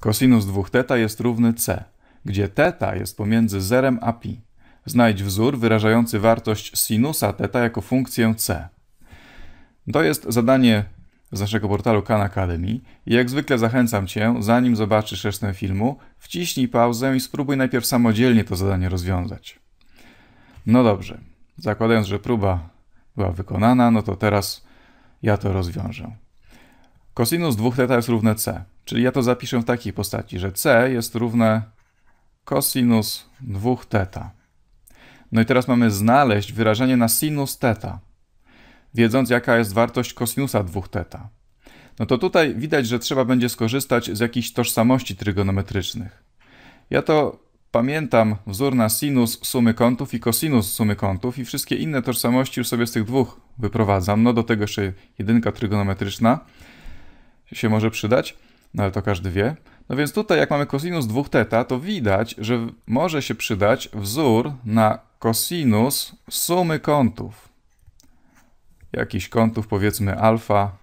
Kosinus 2 θ jest równy c, gdzie θ jest pomiędzy zerem a pi. Znajdź wzór wyrażający wartość sinusa θ jako funkcję c. To jest zadanie z naszego portalu Khan Academy i jak zwykle zachęcam Cię, zanim zobaczysz resztę filmu, wciśnij pauzę i spróbuj najpierw samodzielnie to zadanie rozwiązać. No dobrze, zakładając, że próba była wykonana, no to teraz ja to rozwiążę. Kosinus 2θ jest równe c. Czyli ja to zapiszę w takiej postaci, że c jest równe cosinus 2 θ. No i teraz mamy znaleźć wyrażenie na sinus teta, wiedząc jaka jest wartość cosinusa 2 θ. No to tutaj widać, że trzeba będzie skorzystać z jakichś tożsamości trygonometrycznych. Ja to pamiętam wzór na sinus sumy kątów i kosinus sumy kątów i wszystkie inne tożsamości już sobie z tych dwóch wyprowadzam. No do tego jeszcze jedynka trygonometryczna się może przydać no ale to każdy wie. No więc tutaj, jak mamy cosinus 2 teta, to widać, że może się przydać wzór na cosinus sumy kątów. Jakiś kątów, powiedzmy alfa,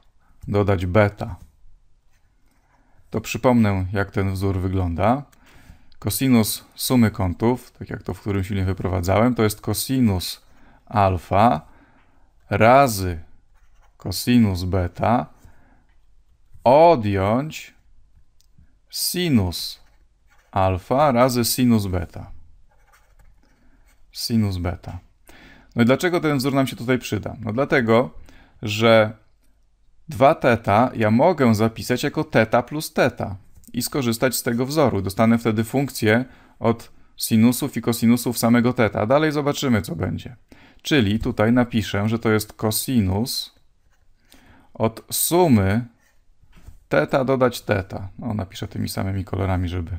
dodać beta. To przypomnę, jak ten wzór wygląda. Cosinus sumy kątów, tak jak to w którymś filmie wyprowadzałem, to jest cosinus alfa razy cosinus beta odjąć sinus alfa razy sinus beta. Sinus beta. No i dlaczego ten wzór nam się tutaj przyda? No dlatego, że 2 teta ja mogę zapisać jako teta plus teta i skorzystać z tego wzoru. Dostanę wtedy funkcję od sinusów i kosinusów samego teta. Dalej zobaczymy, co będzie. Czyli tutaj napiszę, że to jest kosinus od sumy Teta dodać teta. No, on napisze tymi samymi kolorami, żeby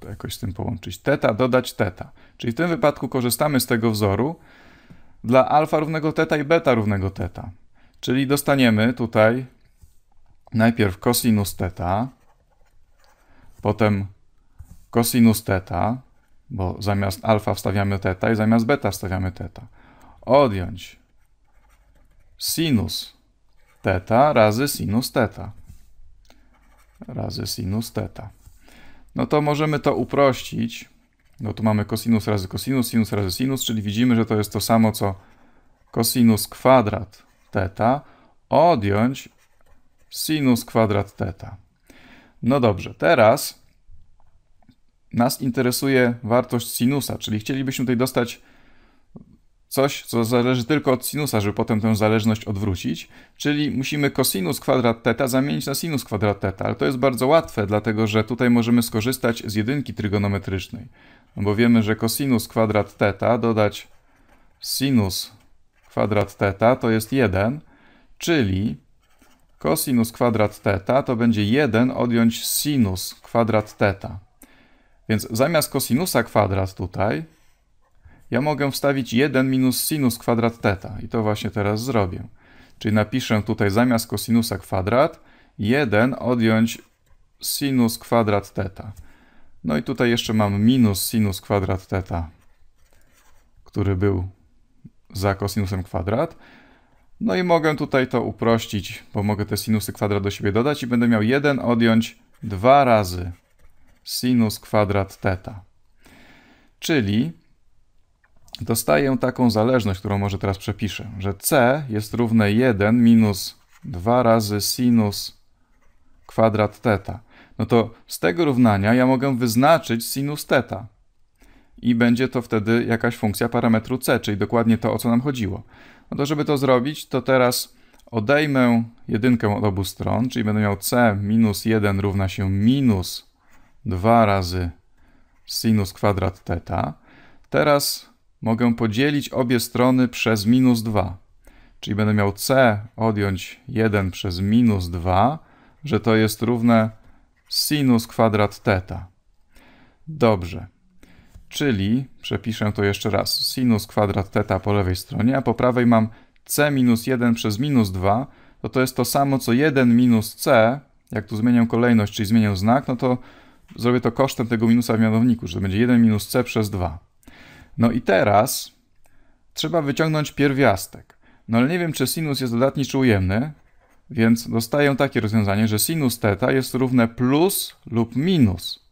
to jakoś z tym połączyć. Teta dodać teta. Czyli w tym wypadku korzystamy z tego wzoru dla alfa równego teta i beta równego teta. Czyli dostaniemy tutaj najpierw cosinus teta, potem cosinus teta, bo zamiast alfa wstawiamy teta i zamiast beta wstawiamy teta. Odjąć sinus teta razy sinus teta razy sinus teta. No to możemy to uprościć. No tu mamy cosinus razy cosinus sinus razy sinus, czyli widzimy, że to jest to samo co cosinus kwadrat teta odjąć sinus kwadrat teta. No dobrze, teraz nas interesuje wartość sinusa, czyli chcielibyśmy tutaj dostać coś, co zależy tylko od sinusa, żeby potem tę zależność odwrócić, czyli musimy cosinus kwadrat teta zamienić na sinus kwadrat teta, ale to jest bardzo łatwe, dlatego że tutaj możemy skorzystać z jedynki trygonometrycznej, no bo wiemy, że cosinus kwadrat teta dodać sinus kwadrat teta to jest 1, czyli cosinus kwadrat teta to będzie 1 odjąć sinus kwadrat teta. Więc zamiast cosinusa kwadrat tutaj, ja mogę wstawić 1 minus sinus kwadrat teta i to właśnie teraz zrobię. Czyli napiszę tutaj zamiast kosinusa kwadrat 1 odjąć sinus kwadrat teta. No i tutaj jeszcze mam minus sinus kwadrat teta, który był za kosinusem kwadrat. No i mogę tutaj to uprościć, bo mogę te sinusy kwadrat do siebie dodać i będę miał 1 odjąć 2 razy sinus kwadrat teta. Czyli dostaję taką zależność, którą może teraz przepiszę, że c jest równe 1 minus 2 razy sinus kwadrat teta. No to z tego równania ja mogę wyznaczyć sinus teta. I będzie to wtedy jakaś funkcja parametru c, czyli dokładnie to, o co nam chodziło. No to żeby to zrobić, to teraz odejmę jedynkę od obu stron, czyli będę miał c minus 1 równa się minus 2 razy sinus kwadrat teta. Teraz mogę podzielić obie strony przez minus 2. Czyli będę miał c odjąć 1 przez minus 2, że to jest równe sinus kwadrat teta. Dobrze. Czyli, przepiszę to jeszcze raz, sinus kwadrat teta po lewej stronie, a po prawej mam c minus 1 przez minus 2, to to jest to samo co 1 minus c, jak tu zmienię kolejność, czyli zmienię znak, no to zrobię to kosztem tego minusa w mianowniku, że to będzie 1 minus c przez 2. No i teraz trzeba wyciągnąć pierwiastek. No ale nie wiem, czy sinus jest dodatni czy ujemny, więc dostaję takie rozwiązanie, że sinus theta jest równe plus lub minus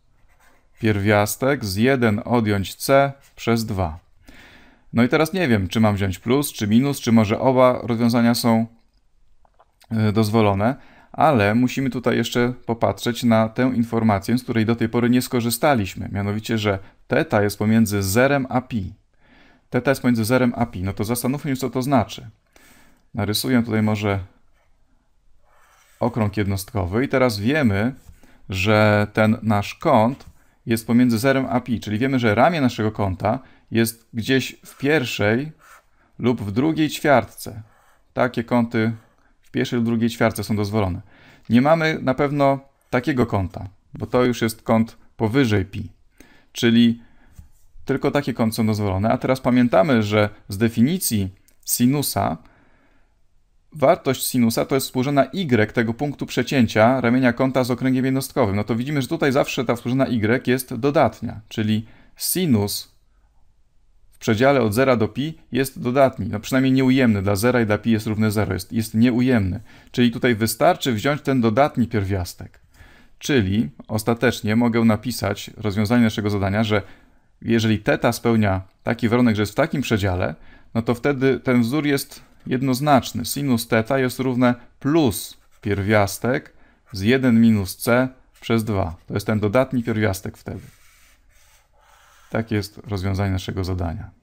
pierwiastek z 1 odjąć c przez 2. No i teraz nie wiem, czy mam wziąć plus, czy minus, czy może oba rozwiązania są y, dozwolone ale musimy tutaj jeszcze popatrzeć na tę informację, z której do tej pory nie skorzystaliśmy, mianowicie, że θ jest pomiędzy 0 a pi. θ jest pomiędzy 0 a pi. No to zastanówmy się, co to znaczy. Narysuję tutaj może okrąg jednostkowy i teraz wiemy, że ten nasz kąt jest pomiędzy 0 a pi, czyli wiemy, że ramię naszego kąta jest gdzieś w pierwszej lub w drugiej ćwiartce. Takie kąty pierwszej lub drugiej ćwiartce są dozwolone. Nie mamy na pewno takiego kąta, bo to już jest kąt powyżej pi, czyli tylko takie kąty są dozwolone. A teraz pamiętamy, że z definicji sinusa wartość sinusa to jest współrzędna y tego punktu przecięcia ramienia kąta z okręgiem jednostkowym. No to widzimy, że tutaj zawsze ta współrzędna y jest dodatnia, czyli sinus w przedziale od 0 do pi jest dodatni, no przynajmniej nieujemny, dla 0 i dla pi jest równe 0, jest, jest nieujemny. Czyli tutaj wystarczy wziąć ten dodatni pierwiastek. Czyli ostatecznie mogę napisać rozwiązanie naszego zadania, że jeżeli teta spełnia taki warunek, że jest w takim przedziale, no to wtedy ten wzór jest jednoznaczny. Sinus teta jest równe plus pierwiastek z 1 minus c przez 2. To jest ten dodatni pierwiastek wtedy. Takie jest rozwiązanie naszego zadania.